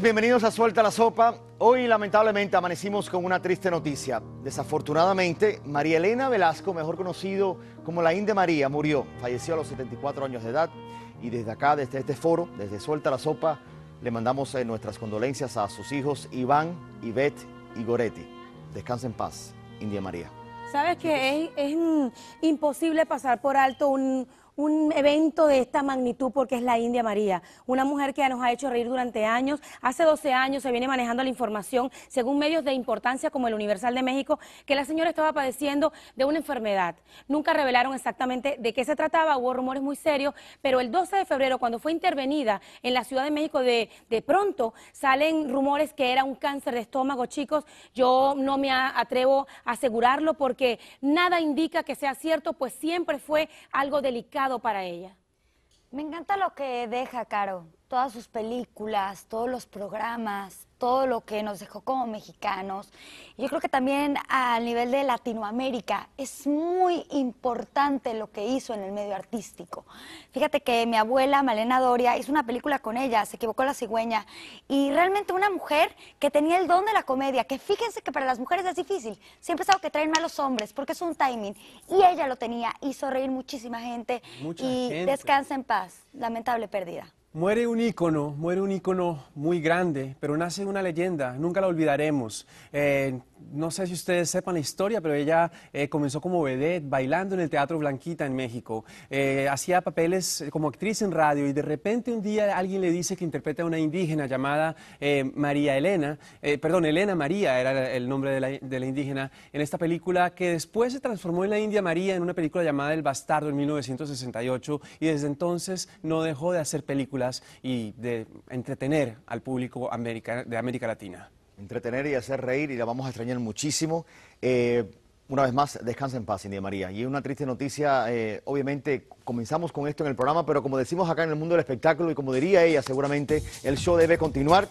bienvenidos a Suelta la Sopa. Hoy lamentablemente amanecimos con una triste noticia. Desafortunadamente, María Elena Velasco, mejor conocido como la Inde María, murió. Falleció a los 74 años de edad y desde acá, desde este foro, desde Suelta la Sopa, le mandamos eh, nuestras condolencias a sus hijos Iván, Ivette y Goretti. Descansa en paz, India María. Sabes que es imposible pasar por alto un, un evento de esta magnitud porque es la India María, una mujer que nos ha hecho reír durante años. Hace 12 años se viene manejando la información, según medios de importancia como el Universal de México, que la señora estaba padeciendo de una enfermedad. Nunca revelaron exactamente de qué se trataba, hubo rumores muy serios, pero el 12 de febrero, cuando fue intervenida en la Ciudad de México, de, de pronto salen rumores que era un cáncer de estómago. Chicos, yo no me atrevo a asegurarlo porque nada indica que sea cierto, pues siempre fue algo delicado para ella? Me encanta lo que deja, Caro todas sus películas, todos los programas, todo lo que nos dejó como mexicanos. Yo creo que también a nivel de Latinoamérica es muy importante lo que hizo en el medio artístico. Fíjate que mi abuela, Malena Doria, hizo una película con ella, se equivocó la cigüeña, y realmente una mujer que tenía el don de la comedia, que fíjense que para las mujeres es difícil, siempre es algo que traen malos hombres, porque es un timing, y ella lo tenía, hizo reír muchísima gente, y descansa en paz, lamentable pérdida. Muere un ícono, muere un ícono muy grande, pero nace una leyenda, nunca la olvidaremos. Eh, no sé si ustedes sepan la historia, pero ella eh, comenzó como vedette bailando en el Teatro Blanquita en México. Eh, hacía papeles eh, como actriz en radio y de repente un día alguien le dice que interpreta a una indígena llamada María Elena, perdón, Elena María era el nombre de la, indígena, en esta película que después se transformó en La India María en una película llamada El Bastardo en 1968 y desde entonces no dejó de hacer películas y de entretener al público de América Latina entretener y hacer reír y la vamos a extrañar muchísimo. Eh, una vez más, descansa en paz, India María. Y una triste noticia, eh, obviamente comenzamos con esto en el programa, pero como decimos acá en el mundo del espectáculo y como diría ella seguramente, el show debe continuar.